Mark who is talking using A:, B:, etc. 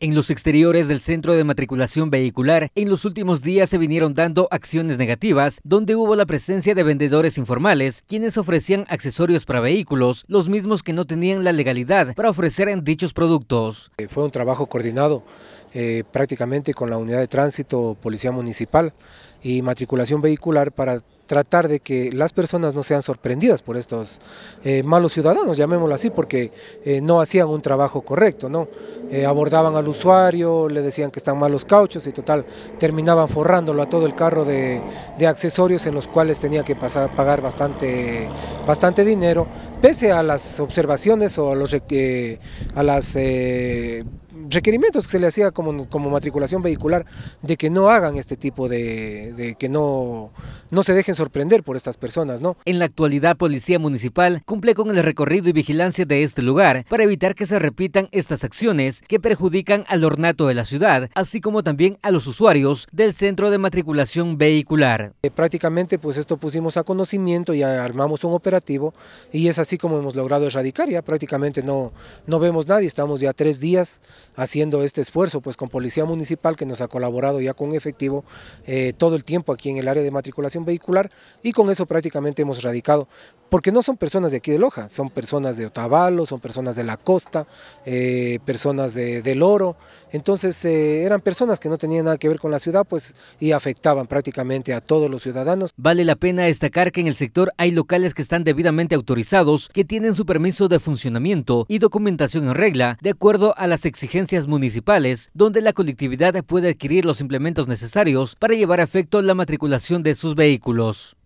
A: En los exteriores del centro de matriculación vehicular, en los últimos días se vinieron dando acciones negativas, donde hubo la presencia de vendedores informales, quienes ofrecían accesorios para vehículos, los mismos que no tenían la legalidad para ofrecer en dichos
B: productos. Eh, fue un trabajo coordinado eh, prácticamente con la unidad de tránsito, policía municipal y matriculación vehicular para tratar de que las personas no sean sorprendidas por estos eh, malos ciudadanos, llamémoslo así, porque eh, no hacían un trabajo correcto, ¿no? Eh, abordaban al usuario, le decían que están malos cauchos y total, terminaban forrándolo a todo el carro de, accesorios en los cuales tenía que pasar, pagar bastante, bastante dinero, pese a las observaciones o a, los, a las requerimientos que se le hacía como, como, matriculación vehicular de que no hagan este tipo de, de que no, no se dejen sorprender por estas personas, ¿no? En la actualidad,
A: Policía Municipal cumple con el recorrido y vigilancia de este lugar para evitar que se repitan estas acciones que perjudican al ornato de la ciudad, así como también a los usuarios del centro
B: de matriculación vehicular. Eh, prácticamente, pues esto pusimos a conocimiento y armamos un operativo y es así como hemos logrado erradicar. Ya prácticamente no, no vemos nadie, estamos ya tres días haciendo este esfuerzo, pues con Policía Municipal que nos ha colaborado ya con efectivo eh, todo el tiempo aquí en el área de matriculación vehicular y con eso prácticamente hemos radicado porque no son personas de aquí de Loja, son personas de Otavalo, son personas de la costa, eh, personas de, del oro, entonces eh, eran personas que no tenían nada que ver con la ciudad pues y afectaban prácticamente a todos los ciudadanos. Vale la pena destacar que en el sector hay locales que están
A: debidamente autorizados, que tienen su permiso de funcionamiento y documentación en regla, de acuerdo a las exigencias municipales, donde la colectividad puede adquirir los implementos necesarios para llevar a efecto la matriculación de sus vehículos.